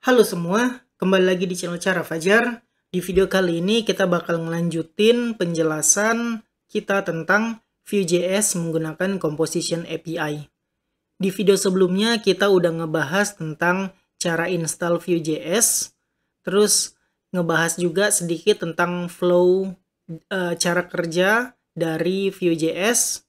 Halo semua, kembali lagi di channel Cara Fajar. Di video kali ini kita bakal ngelanjutin penjelasan kita tentang Vue.js menggunakan Composition API. Di video sebelumnya kita udah ngebahas tentang cara install Vue.js, terus ngebahas juga sedikit tentang flow e, cara kerja dari Vue.js.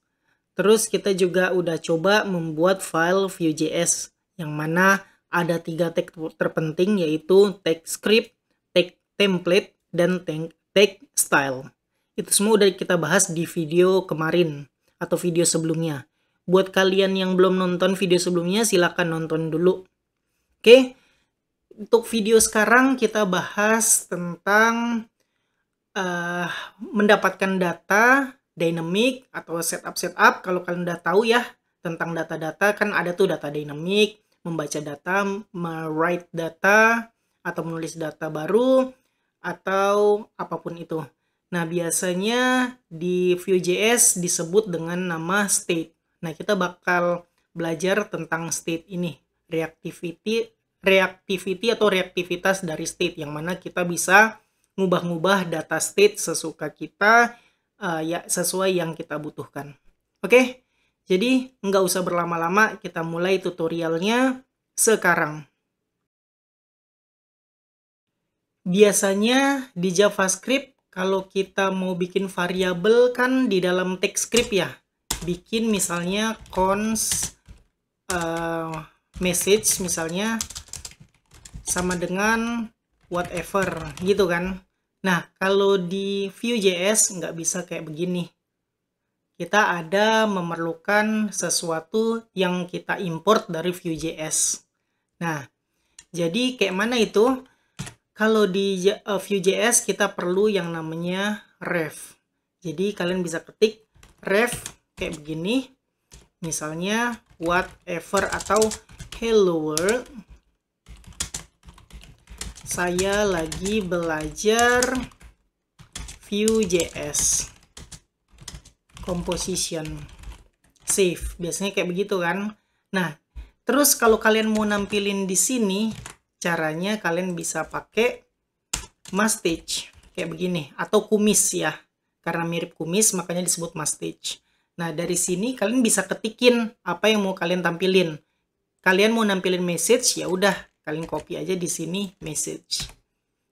Terus kita juga udah coba membuat file Vue.js yang mana ada tiga tag terpenting yaitu tag script, tag template, dan tag, tag style. Itu semua udah kita bahas di video kemarin atau video sebelumnya. Buat kalian yang belum nonton video sebelumnya silahkan nonton dulu. Oke, untuk video sekarang kita bahas tentang uh, mendapatkan data dynamic atau setup setup kalau kalian udah tahu ya tentang data-data kan ada tuh data dynamic membaca data, write data, atau menulis data baru, atau apapun itu. Nah, biasanya di Vue.js disebut dengan nama state. Nah, kita bakal belajar tentang state ini, reactivity, reactivity atau reaktivitas dari state, yang mana kita bisa mengubah ngubah data state sesuka kita, uh, ya sesuai yang kita butuhkan. Oke, okay? Jadi nggak usah berlama-lama, kita mulai tutorialnya sekarang. Biasanya di JavaScript, kalau kita mau bikin variabel kan di dalam text script ya. Bikin misalnya cons uh, message misalnya sama dengan whatever gitu kan. Nah, kalau di Vue.js nggak bisa kayak begini kita ada memerlukan sesuatu yang kita import dari Vue.js. Nah, jadi kayak mana itu? Kalau di eh, Vue.js kita perlu yang namanya ref. Jadi kalian bisa ketik ref kayak begini. Misalnya whatever atau hello world. Saya lagi belajar Vue.js composition save biasanya kayak begitu kan nah terus kalau kalian mau nampilin di sini caranya kalian bisa pakai mustache kayak begini atau kumis ya karena mirip kumis makanya disebut mustache nah dari sini kalian bisa ketikin apa yang mau kalian tampilin kalian mau nampilin message ya udah kalian copy aja di sini message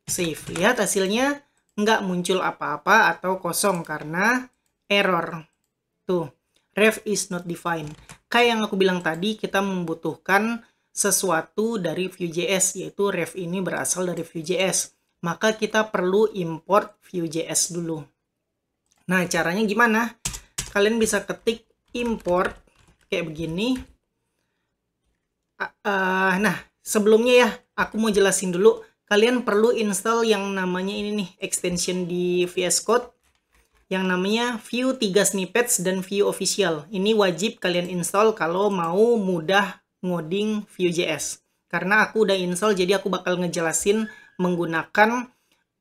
save lihat hasilnya nggak muncul apa-apa atau kosong karena error. Tuh, ref is not defined. Kayak yang aku bilang tadi, kita membutuhkan sesuatu dari Vue.js, yaitu ref ini berasal dari Vue.js. Maka kita perlu import Vue.js dulu. Nah, caranya gimana? Kalian bisa ketik import kayak begini. Uh, nah, sebelumnya ya, aku mau jelasin dulu. Kalian perlu install yang namanya ini nih, extension di VS Code yang namanya view 3 snippets dan view official. Ini wajib kalian install kalau mau mudah ngoding Vue.js. Karena aku udah install jadi aku bakal ngejelasin menggunakan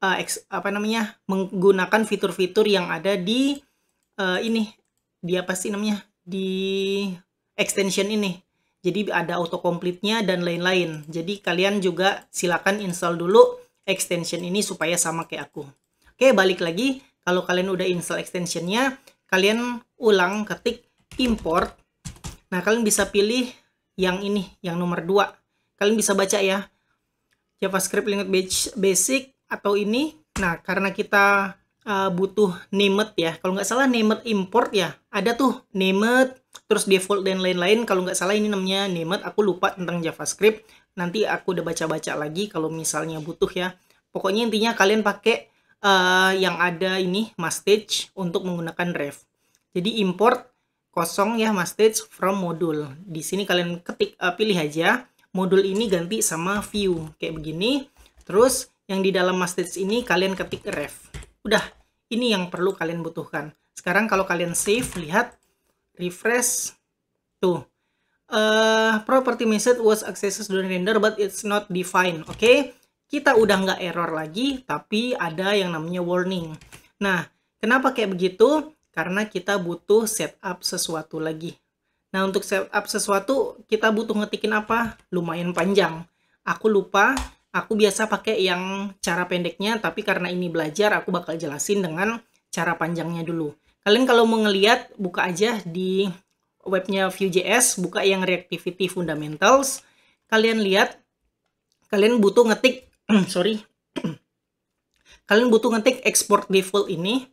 uh, ex, apa namanya? menggunakan fitur-fitur yang ada di uh, ini di apa sih namanya? di extension ini. Jadi ada autocomplete-nya dan lain-lain. Jadi kalian juga silakan install dulu extension ini supaya sama kayak aku. Oke, balik lagi kalau kalian udah install extensionnya, kalian ulang ketik import. Nah, kalian bisa pilih yang ini, yang nomor 2. Kalian bisa baca ya, JavaScript Linked Basic atau ini. Nah, karena kita uh, butuh named ya. Kalau nggak salah named import ya. Ada tuh named, terus default dan lain-lain. Kalau nggak salah ini namanya named. Aku lupa tentang JavaScript. Nanti aku udah baca-baca lagi kalau misalnya butuh ya. Pokoknya intinya kalian pakai uh, yang ada ini mustache untuk menggunakan ref. Jadi import kosong ya mustache from modul. Di sini kalian ketik uh, pilih aja modul ini ganti sama view kayak begini. Terus yang di dalam mustache ini kalian ketik ref. Udah, ini yang perlu kalian butuhkan. Sekarang kalau kalian save, lihat refresh tuh. Uh, property method was accessed during render but it's not defined. Oke. Okay? kita udah nggak error lagi, tapi ada yang namanya warning. Nah, kenapa kayak begitu? Karena kita butuh setup sesuatu lagi. Nah, untuk setup sesuatu, kita butuh ngetikin apa? Lumayan panjang. Aku lupa, aku biasa pakai yang cara pendeknya, tapi karena ini belajar, aku bakal jelasin dengan cara panjangnya dulu. Kalian kalau mau ngeliat, buka aja di webnya Vue.js, buka yang Reactivity Fundamentals. Kalian lihat, kalian butuh ngetik Hmm, sorry kalian butuh ngetik export default ini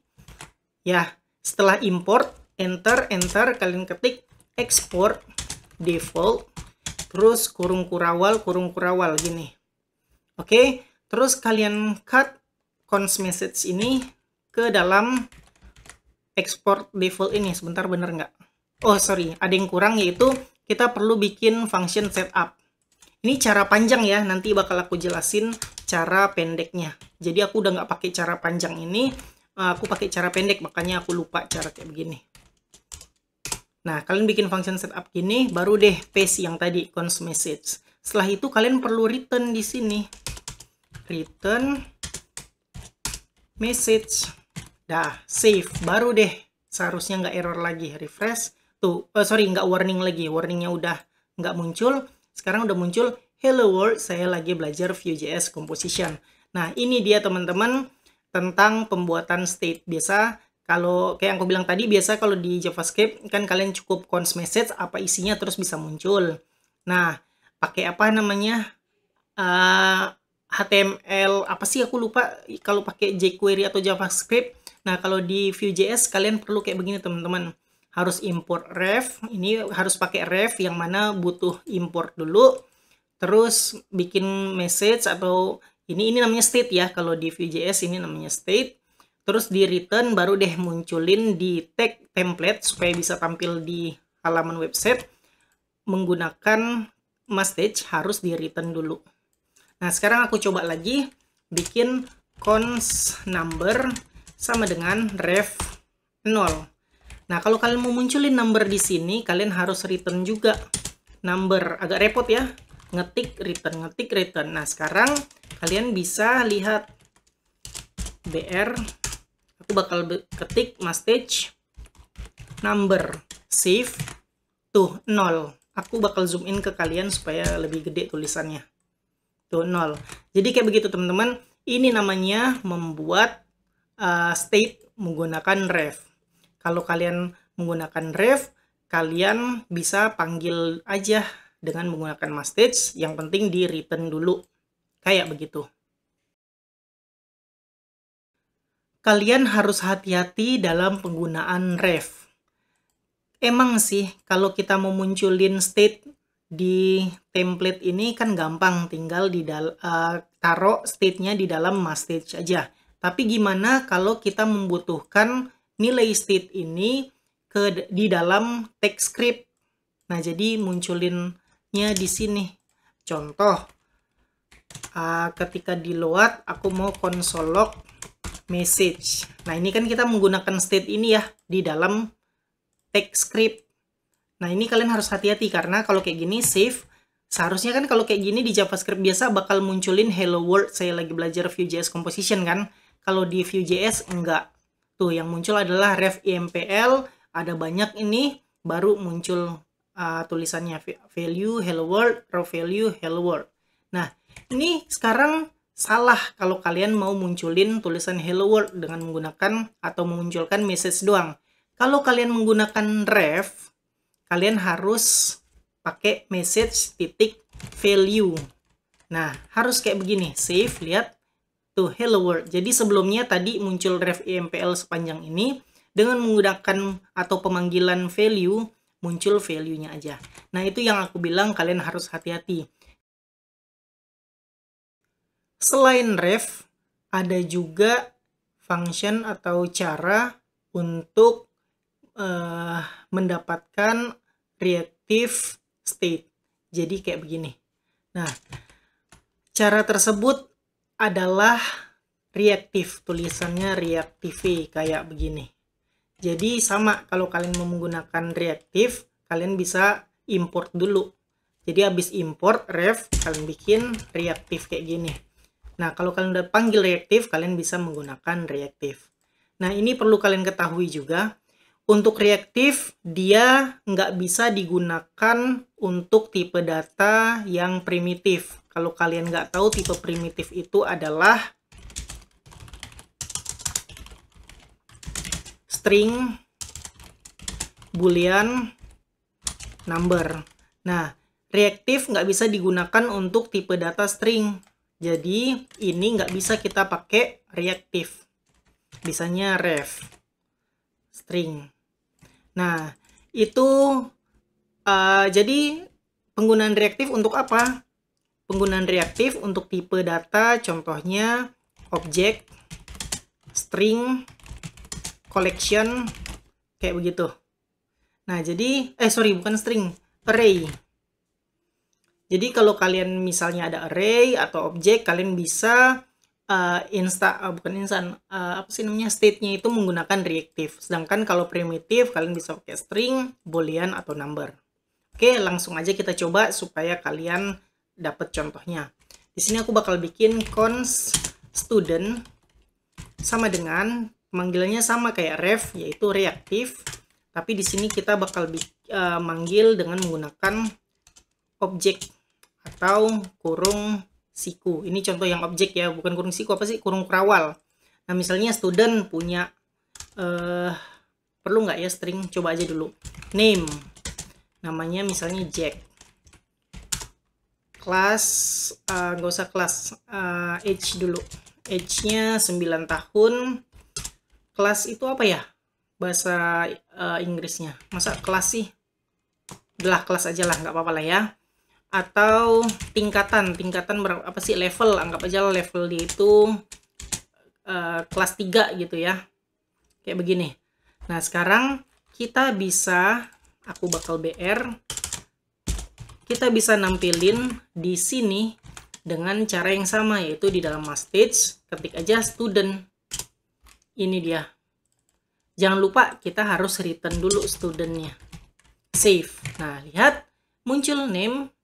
ya setelah import enter enter kalian ketik export default terus kurung kurawal kurung kurawal gini oke terus kalian cut cons message ini ke dalam export default ini sebentar bener nggak oh sorry ada yang kurang yaitu kita perlu bikin function setup ini cara panjang ya, nanti bakal aku jelasin cara pendeknya. Jadi aku udah nggak pakai cara panjang ini, eh, aku pakai cara pendek, makanya aku lupa cara kayak begini. Nah, kalian bikin function setup gini, baru deh paste yang tadi, const message. Setelah itu kalian perlu return di sini. Return message. Dah, save. Baru deh, seharusnya nggak error lagi. Refresh. Tuh, oh, sorry, nggak warning lagi. Warningnya udah nggak muncul sekarang udah muncul Hello World, saya lagi belajar Vue.js Composition. Nah, ini dia teman-teman tentang pembuatan state. Biasa kalau kayak yang aku bilang tadi, biasa kalau di JavaScript kan kalian cukup const message apa isinya terus bisa muncul. Nah, pakai apa namanya? Uh, ah, HTML apa sih aku lupa kalau pakai jQuery atau JavaScript. Nah, kalau di Vue.js kalian perlu kayak begini teman-teman harus import ref. Ini harus pakai ref yang mana butuh import dulu. Terus bikin message atau ini ini namanya state ya. Kalau di Vue.js ini namanya state. Terus di return baru deh munculin di tag template supaya bisa tampil di halaman website menggunakan message harus di return dulu. Nah, sekarang aku coba lagi bikin cons number sama dengan ref 0. Nah, kalau kalian mau munculin number di sini, kalian harus return juga number. Agak repot ya. Ngetik, return, ngetik, return. Nah, sekarang kalian bisa lihat BR. Aku bakal ketik mustache number. Save. Tuh, 0. Aku bakal zoom in ke kalian supaya lebih gede tulisannya. Tuh, 0. Jadi kayak begitu, teman-teman. Ini namanya membuat uh, state menggunakan ref. Kalau kalian menggunakan Ref, kalian bisa panggil aja dengan menggunakan mastage, yang penting di return dulu. Kayak begitu. Kalian harus hati-hati dalam penggunaan ref. Emang sih, kalau kita mau munculin state di template ini kan gampang, tinggal di uh, taruh state-nya di dalam mastage aja. Tapi gimana kalau kita membutuhkan nilai state ini ke di dalam text script. Nah, jadi munculinnya di sini. Contoh, uh, ketika di load, aku mau console log message. Nah, ini kan kita menggunakan state ini ya, di dalam text script. Nah, ini kalian harus hati-hati karena kalau kayak gini save, seharusnya kan kalau kayak gini di JavaScript biasa bakal munculin hello world, saya lagi belajar Vue.js composition kan. Kalau di Vue.js enggak. Tuh yang muncul adalah ref IMPL, ada banyak ini baru muncul uh, tulisannya value hello world, raw value hello world. Nah, ini sekarang salah kalau kalian mau munculin tulisan hello world dengan menggunakan atau memunculkan message doang. Kalau kalian menggunakan ref, kalian harus pakai message titik value. Nah, harus kayak begini, save, lihat to hello world. Jadi sebelumnya tadi muncul ref IMPL sepanjang ini dengan menggunakan atau pemanggilan value muncul value-nya aja. Nah, itu yang aku bilang kalian harus hati-hati. Selain ref, ada juga function atau cara untuk uh, mendapatkan reactive state. Jadi kayak begini. Nah, cara tersebut adalah reaktif tulisannya reaktif kayak begini jadi sama kalau kalian mau menggunakan reaktif kalian bisa import dulu jadi habis import ref kalian bikin reaktif kayak gini nah kalau kalian udah panggil reaktif kalian bisa menggunakan reaktif nah ini perlu kalian ketahui juga untuk reaktif, dia nggak bisa digunakan untuk tipe data yang primitif. Kalau kalian nggak tahu tipe primitif itu adalah string boolean number. Nah, reaktif nggak bisa digunakan untuk tipe data string. Jadi, ini nggak bisa kita pakai reaktif. Bisanya ref string. Nah, itu uh, jadi penggunaan reaktif untuk apa? Penggunaan reaktif untuk tipe data contohnya objek, string, collection, kayak begitu. Nah, jadi, eh sorry, bukan string, array. Jadi kalau kalian misalnya ada array atau objek, kalian bisa uh, insta uh, bukan instan uh, eh, apa sih namanya state-nya itu menggunakan reaktif. Sedangkan kalau primitif kalian bisa pakai string, boolean atau number. Oke, langsung aja kita coba supaya kalian dapat contohnya. Di sini aku bakal bikin cons student sama dengan manggilnya sama kayak ref yaitu reaktif tapi di sini kita bakal uh, manggil dengan menggunakan objek atau kurung siku. Ini contoh yang objek ya, bukan kurung siku apa sih? Kurung perawal. Nah, misalnya student punya eh uh, perlu nggak ya string? Coba aja dulu. Name. Namanya misalnya Jack. Kelas eh, nggak uh, gak usah kelas uh, age dulu. Age-nya 9 tahun. Kelas itu apa ya? Bahasa uh, Inggrisnya. Masa kelas sih? Udah kelas aja lah, nggak apa-apa lah ya atau tingkatan tingkatan berapa apa sih level anggap aja level dia itu uh, kelas 3 gitu ya kayak begini nah sekarang kita bisa aku bakal BR kita bisa nampilin di sini dengan cara yang sama yaitu di dalam stage ketik aja student ini dia jangan lupa kita harus return dulu studentnya save nah lihat muncul name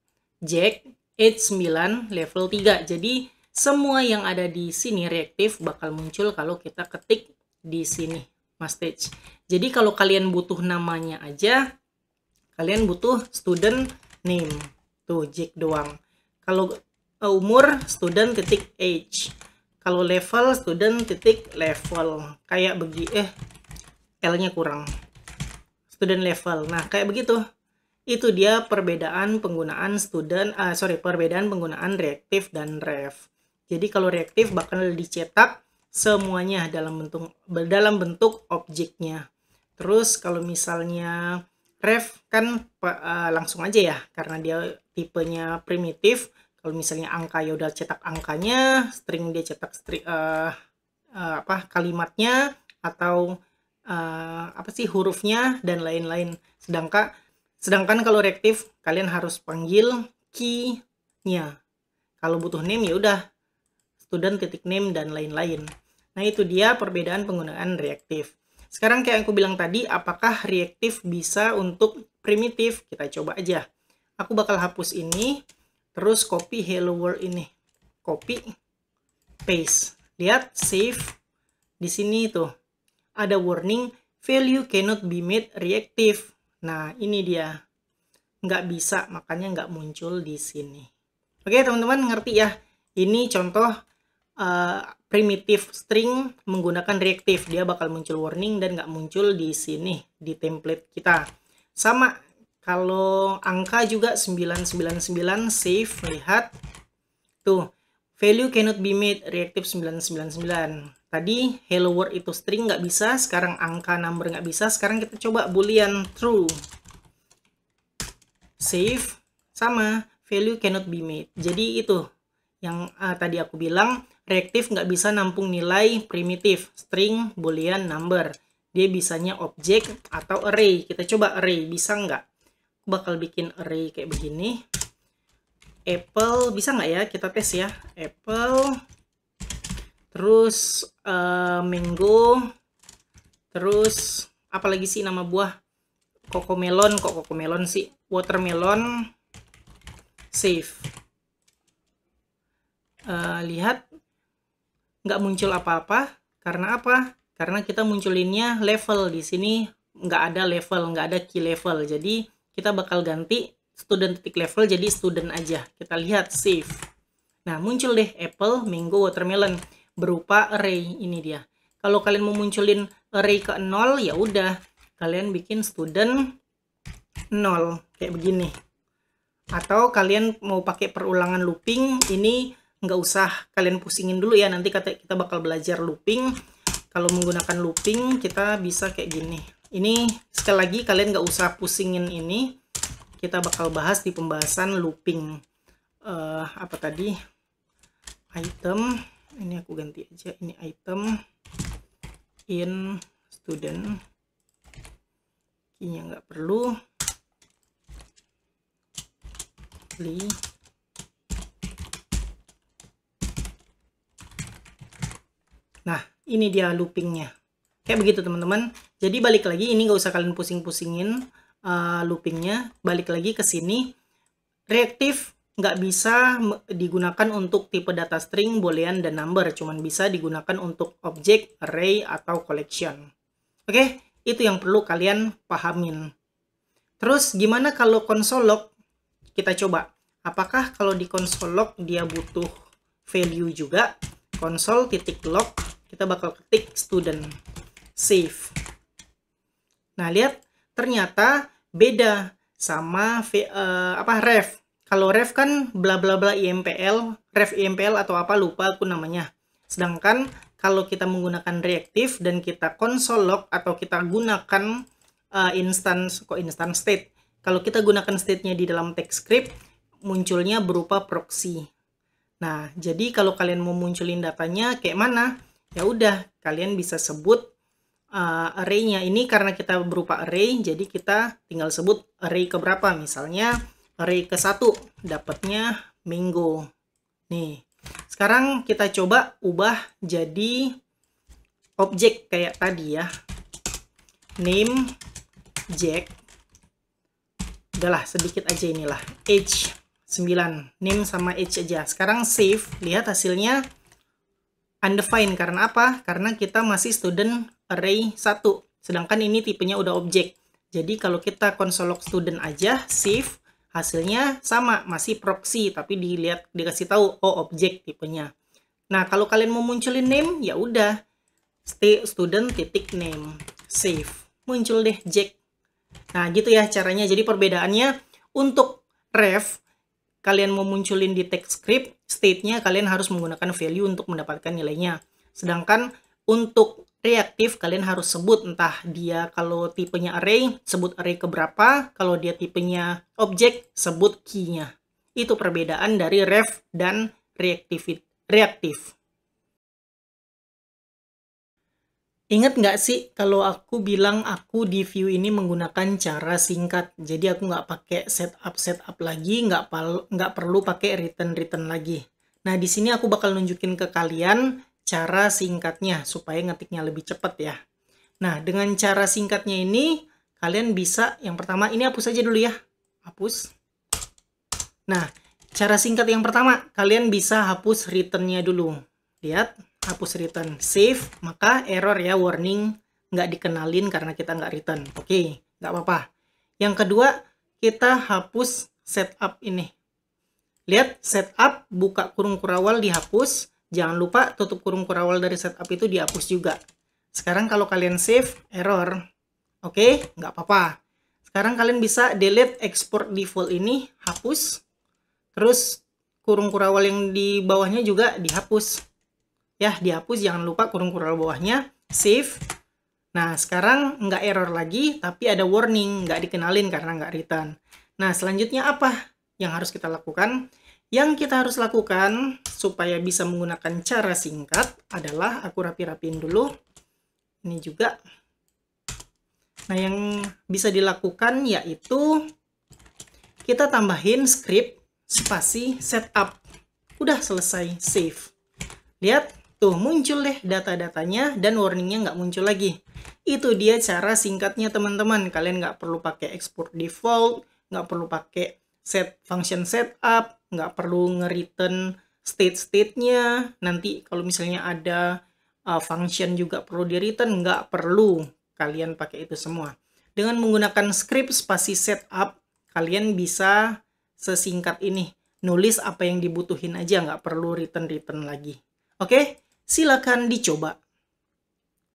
jack, H9 level 3. Jadi semua yang ada di sini reaktif bakal muncul kalau kita ketik di sini Mustache. Jadi kalau kalian butuh namanya aja, kalian butuh student name. Tuh, Jack doang. Kalau eh, umur student titik age. Kalau level student titik level. Kayak begi eh L-nya kurang. Student level. Nah, kayak begitu. Itu dia perbedaan penggunaan student, uh, sorry, perbedaan penggunaan reaktif dan ref. Jadi kalau reaktif bakal dicetak semuanya dalam bentuk dalam bentuk objeknya. Terus kalau misalnya ref kan uh, langsung aja ya karena dia tipenya primitif. Kalau misalnya angka ya udah cetak angkanya, string dia cetak string, uh, eh, uh, apa kalimatnya atau uh, apa sih hurufnya dan lain-lain. Sedangkan Sedangkan kalau reaktif, kalian harus panggil key-nya. Kalau butuh name, ya udah student titik name dan lain-lain. Nah, itu dia perbedaan penggunaan reaktif. Sekarang kayak aku bilang tadi, apakah reaktif bisa untuk primitif? Kita coba aja. Aku bakal hapus ini, terus copy hello world ini. Copy, paste. Lihat, save. Di sini itu ada warning, value cannot be made reactive Nah, ini dia. Nggak bisa, makanya nggak muncul di sini. Oke, teman-teman ngerti ya? Ini contoh uh, primitif string menggunakan reaktif. Dia bakal muncul warning dan nggak muncul di sini, di template kita. Sama, kalau angka juga 999, save, lihat. Tuh, value cannot be made, reaktif 999. Tadi hello world itu string nggak bisa, sekarang angka number nggak bisa. Sekarang kita coba boolean true. Save sama value cannot be made. Jadi itu yang uh, tadi aku bilang reaktif nggak bisa nampung nilai primitif string boolean number. Dia bisanya objek atau array. Kita coba array bisa nggak? Aku bakal bikin array kayak begini. Apple bisa nggak ya? Kita tes ya. Apple terus uh, mango terus apalagi sih nama buah koko melon kok koko melon sih watermelon save uh, eh, lihat nggak muncul apa-apa karena apa karena kita munculinnya level di sini nggak ada level nggak ada key level jadi kita bakal ganti student titik level jadi student aja kita lihat save nah muncul deh apple mango watermelon berupa array ini dia. Kalau kalian mau munculin array ke 0 ya udah kalian bikin student 0 kayak begini. Atau kalian mau pakai perulangan looping ini nggak usah kalian pusingin dulu ya nanti kata kita bakal belajar looping. Kalau menggunakan looping kita bisa kayak gini. Ini sekali lagi kalian nggak usah pusingin ini. Kita bakal bahas di pembahasan looping. Uh, apa tadi? Item ini aku ganti aja ini item in student key nggak perlu beli nah ini dia loopingnya kayak begitu teman-teman jadi balik lagi ini nggak usah kalian pusing-pusingin uh, loopingnya balik lagi ke sini reaktif nggak bisa digunakan untuk tipe data string, boolean, dan number. Cuman bisa digunakan untuk objek, array, atau collection. Oke, itu yang perlu kalian pahamin. Terus gimana kalau console log? Kita coba. Apakah kalau di console log dia butuh value juga? Console titik log, kita bakal ketik student. Save. Nah, lihat ternyata beda sama uh, apa ref kalau ref kan bla bla bla IMPL, ref IMPL atau apa lupa aku namanya. Sedangkan kalau kita menggunakan reaktif dan kita console log atau kita gunakan uh, instance kok instance state. Kalau kita gunakan state-nya di dalam text script munculnya berupa proxy. Nah, jadi kalau kalian mau munculin datanya kayak mana? Ya udah, kalian bisa sebut uh, array-nya ini karena kita berupa array, jadi kita tinggal sebut array ke berapa Misalnya hari ke-1 dapatnya minggu. Nih, sekarang kita coba ubah jadi objek kayak tadi ya. Name Jack. Udahlah, sedikit aja inilah. H 9. Name sama H aja. Sekarang save. Lihat hasilnya undefined. Karena apa? Karena kita masih student array 1. Sedangkan ini tipenya udah objek. Jadi kalau kita console log student aja, save hasilnya sama masih proxy tapi dilihat dikasih tahu oh objek tipenya nah kalau kalian mau munculin name ya udah student titik name save muncul deh Jack nah gitu ya caranya jadi perbedaannya untuk ref kalian mau munculin di text script state-nya kalian harus menggunakan value untuk mendapatkan nilainya sedangkan untuk reaktif kalian harus sebut entah dia kalau tipenya array sebut array keberapa kalau dia tipenya objek sebut key-nya itu perbedaan dari ref dan reactive reaktif Ingat nggak sih kalau aku bilang aku di view ini menggunakan cara singkat. Jadi aku nggak pakai setup setup lagi, nggak nggak perlu pakai return return lagi. Nah di sini aku bakal nunjukin ke kalian cara singkatnya supaya ngetiknya lebih cepat ya. Nah, dengan cara singkatnya ini kalian bisa yang pertama ini hapus aja dulu ya. Hapus. Nah, cara singkat yang pertama kalian bisa hapus returnnya dulu. Lihat, hapus return, save, maka error ya warning nggak dikenalin karena kita nggak return. Oke, okay, nggak apa-apa. Yang kedua, kita hapus setup ini. Lihat, setup buka kurung kurawal dihapus, Jangan lupa tutup kurung kurawal dari setup itu dihapus juga. Sekarang kalau kalian save, error. Oke, okay? nggak apa-apa. Sekarang kalian bisa delete export default ini, hapus. Terus kurung kurawal yang di bawahnya juga dihapus. Ya, dihapus. Jangan lupa kurung kurawal bawahnya, save. Nah, sekarang nggak error lagi, tapi ada warning, nggak dikenalin karena nggak return. Nah, selanjutnya apa yang harus kita lakukan? Yang kita harus lakukan supaya bisa menggunakan cara singkat adalah aku rapi-rapiin dulu. Ini juga. Nah, yang bisa dilakukan yaitu kita tambahin script spasi setup. Udah selesai save. Lihat, tuh muncul deh data-datanya dan warningnya nggak muncul lagi. Itu dia cara singkatnya teman-teman. Kalian nggak perlu pakai export default, nggak perlu pakai set function setup, nggak perlu ngeriten state state-state-nya. Nanti kalau misalnya ada uh, function juga perlu di-return, nggak perlu kalian pakai itu semua. Dengan menggunakan script spasi setup, kalian bisa sesingkat ini. Nulis apa yang dibutuhin aja, nggak perlu return-return lagi. Oke, silakan dicoba.